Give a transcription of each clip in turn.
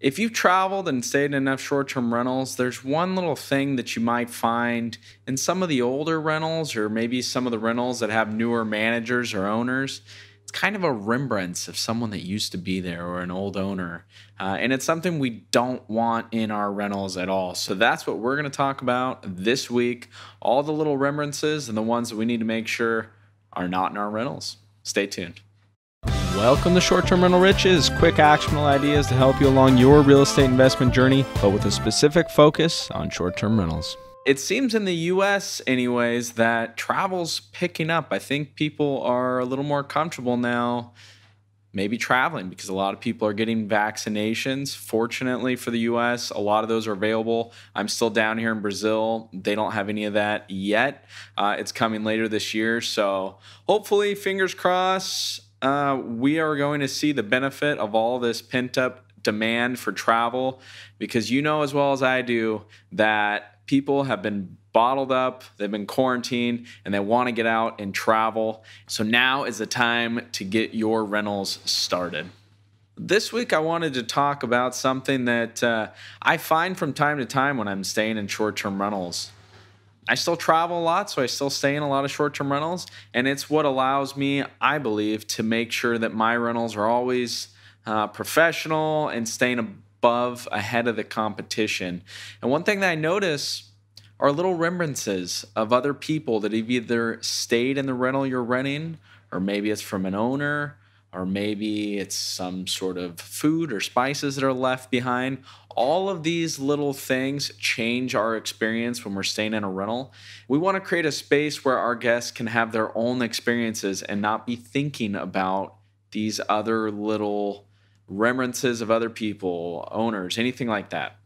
if you've traveled and stayed in enough short term rentals, there's one little thing that you might find in some of the older rentals or maybe some of the rentals that have newer managers or owners. It's kind of a remembrance of someone that used to be there or an old owner. Uh, and it's something we don't want in our rentals at all. So that's what we're going to talk about this week all the little remembrances and the ones that we need to make sure are not in our rentals. Stay tuned. Welcome to Short Term Rental Riches, quick actionable ideas to help you along your real estate investment journey, but with a specific focus on short term rentals. It seems in the US, anyways, that travel's picking up. I think people are a little more comfortable now, maybe traveling because a lot of people are getting vaccinations. Fortunately for the US, a lot of those are available. I'm still down here in Brazil. They don't have any of that yet. Uh, it's coming later this year. So hopefully, fingers crossed uh, we are going to see the benefit of all this pent up demand for travel because you know as well as I do that people have been bottled up, they've been quarantined, and they want to get out and travel. So now is the time to get your rentals started. This week, I wanted to talk about something that uh, I find from time to time when I'm staying in short term rentals. I still travel a lot, so I still stay in a lot of short term rentals. And it's what allows me, I believe, to make sure that my rentals are always uh, professional and staying above, ahead of the competition. And one thing that I notice are little remembrances of other people that have either stayed in the rental you're renting, or maybe it's from an owner or maybe it's some sort of food or spices that are left behind. All of these little things change our experience when we're staying in a rental. We want to create a space where our guests can have their own experiences and not be thinking about these other little remembrances of other people, owners, anything like that.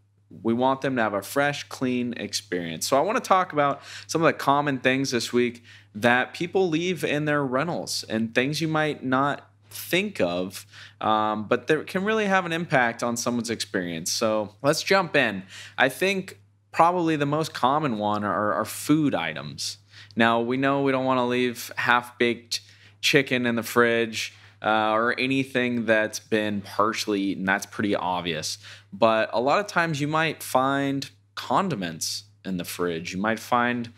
We want them to have a fresh, clean experience. So, I want to talk about some of the common things this week that people leave in their rentals and things you might not think of, um, but that can really have an impact on someone's experience. So let's jump in. I think probably the most common one are, are food items. Now, we know we don't want to leave half baked chicken in the fridge. Uh, or anything that's been partially eaten. That's pretty obvious. But a lot of times you might find condiments in the fridge. You might find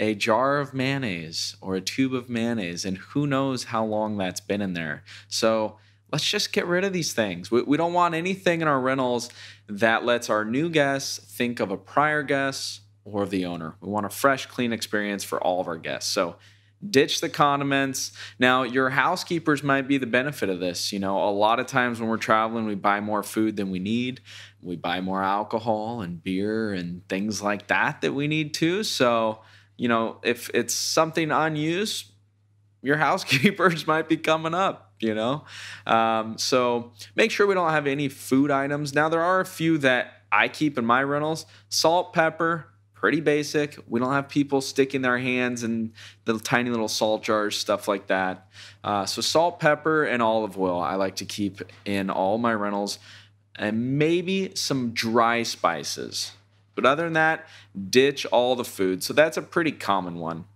a jar of mayonnaise or a tube of mayonnaise, and who knows how long that's been in there. So let's just get rid of these things. We, we don't want anything in our rentals that lets our new guests think of a prior guest or the owner. We want a fresh, clean experience for all of our guests. So ditch the condiments. Now, your housekeepers might be the benefit of this. You know, a lot of times when we're traveling, we buy more food than we need. We buy more alcohol and beer and things like that that we need too. So, you know, if it's something unused, your housekeepers might be coming up, you know? Um, so make sure we don't have any food items. Now, there are a few that I keep in my rentals salt, pepper, pretty basic. We don't have people sticking their hands in the tiny little salt jars, stuff like that. Uh, so, salt, pepper, and olive oil I like to keep in all my rentals, and maybe some dry spices. But other than that, ditch all the food. So that's a pretty common one.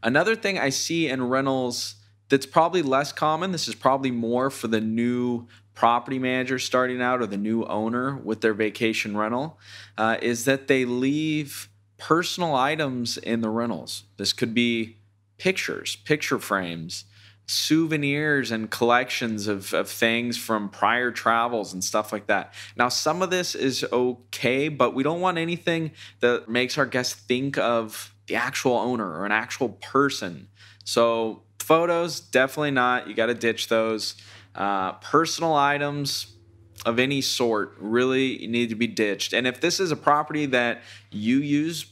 Another thing I see in rentals that's probably less common, this is probably more for the new property manager starting out or the new owner with their vacation rental, uh, is that they leave personal items in the rentals. This could be pictures, picture frames, souvenirs and collections of, of things from prior travels and stuff like that. Now, some of this is okay, but we don't want anything that makes our guests think of the actual owner or an actual person. So, photos, definitely not. You got to ditch those. Uh, personal items, of any sort really need to be ditched. And if this is a property that you use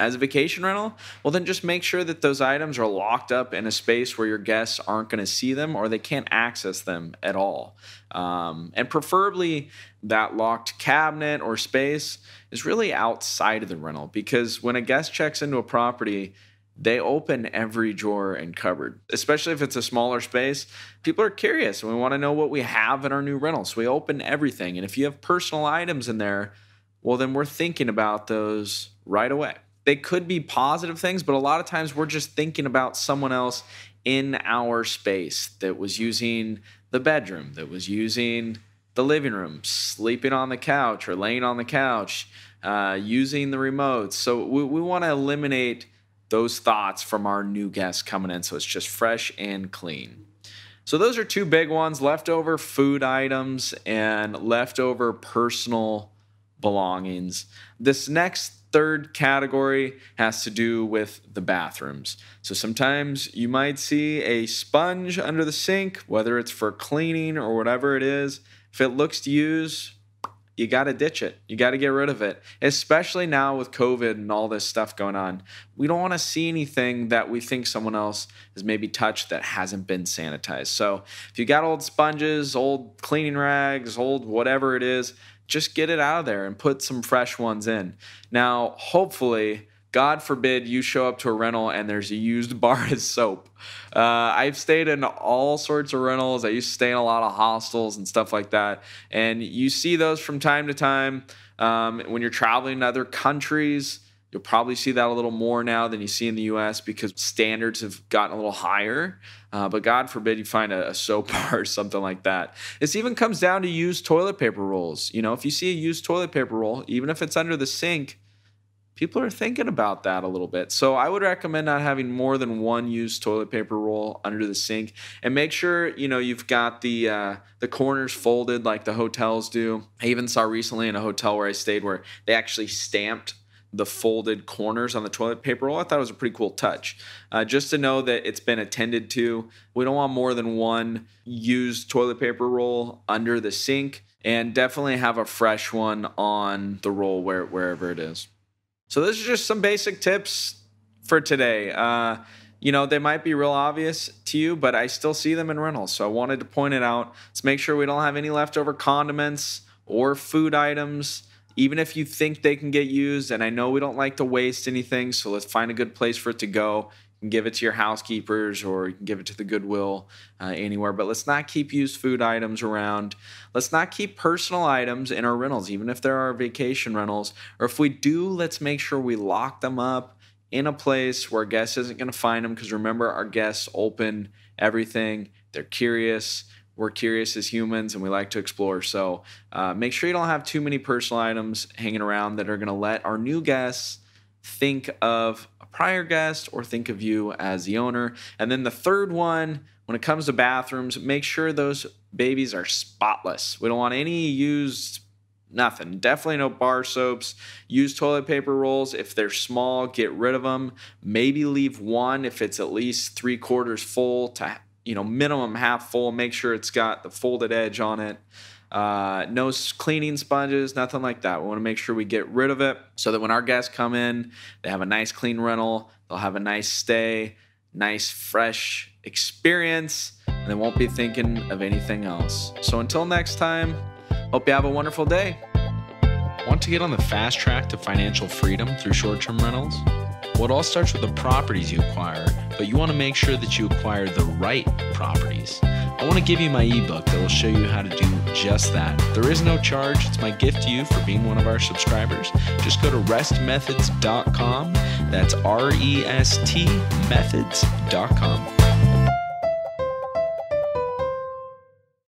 as a vacation rental, well, then just make sure that those items are locked up in a space where your guests aren't going to see them or they can't access them at all. Um, and preferably, that locked cabinet or space is really outside of the rental because when a guest checks into a property, they open every drawer and cupboard, especially if it's a smaller space. People are curious and we want to know what we have in our new rental. So we open everything. And if you have personal items in there, well, then we're thinking about those right away they could be positive things, but a lot of times we're just thinking about someone else in our space that was using the bedroom, that was using the living room, sleeping on the couch or laying on the couch, uh, using the remote. So we, we want to eliminate those thoughts from our new guests coming in so it's just fresh and clean. So those are two big ones leftover food items and leftover personal belongings. This next third category has to do with the bathrooms. So sometimes you might see a sponge under the sink, whether it's for cleaning or whatever it is. If it looks used, you got to ditch it. You got to get rid of it, especially now with COVID and all this stuff going on. We don't want to see anything that we think someone else has maybe touched that hasn't been sanitized. So if you got old sponges, old cleaning rags, old whatever it is, just get it out of there and put some fresh ones in. Now, hopefully, God forbid you show up to a rental and there's a used bar of soap. Uh, I've stayed in all sorts of rentals. I used to stay in a lot of hostels and stuff like that. And you see those from time to time um, when you're traveling to other countries. You'll probably see that a little more now than you see in the US because standards have gotten a little higher. Uh, but God forbid you find a, a soap bar or something like that. This even comes down to used toilet paper rolls. You know, if you see a used toilet paper roll, even if it's under the sink, people are thinking about that a little bit. So I would recommend not having more than one used toilet paper roll under the sink, and make sure you know you've got the uh, the corners folded like the hotels do. I even saw recently in a hotel where I stayed where they actually stamped the folded corners on the toilet paper roll. I thought it was a pretty cool touch. Uh, just to know that it's been attended to. We don't want more than one used toilet paper roll under the sink, and definitely have a fresh one on the roll where, wherever it is. So those are just some basic tips for today. Uh, you know, they might be real obvious to you, but I still see them in rentals. So I wanted to point it out. Let's make sure we don't have any leftover condiments or food items even if you think they can get used, and I know we don't like to waste anything, so let's find a good place for it to go. You can give it to your housekeepers or you can give it to the Goodwill uh, anywhere, but let's not keep used food items around. Let's not keep personal items in our rentals, even if there are vacation rentals. Or if we do, let's make sure we lock them up in a place where a guest isn't going to find them because remember, our guests open everything, they're curious we're curious as humans and we like to explore. So uh, make sure you don't have too many personal items hanging around that are going to let our new guests think of a prior guest or think of you as the owner. And then the third one, when it comes to bathrooms, make sure those babies are spotless. We don't want any used nothing. Definitely no bar soaps. Use toilet paper rolls. If they're small, get rid of them. Maybe leave one if it's at least three quarters full to you know, minimum half full. Make sure it's got the folded edge on it. Uh, no cleaning sponges, nothing like that. We want to make sure we get rid of it so that when our guests come in, they have a nice clean rental, they'll have a nice stay, nice fresh experience, and they won't be thinking of anything else. So until next time, hope you have a wonderful day. Want to get on the fast track to financial freedom through short term rentals? Well, it all starts with the properties you acquire, but you want to make sure that you acquire the right properties. I want to give you my ebook that will show you how to do just that. There is no charge, it's my gift to you for being one of our subscribers. Just go to restmethods.com. That's R E S T methods.com.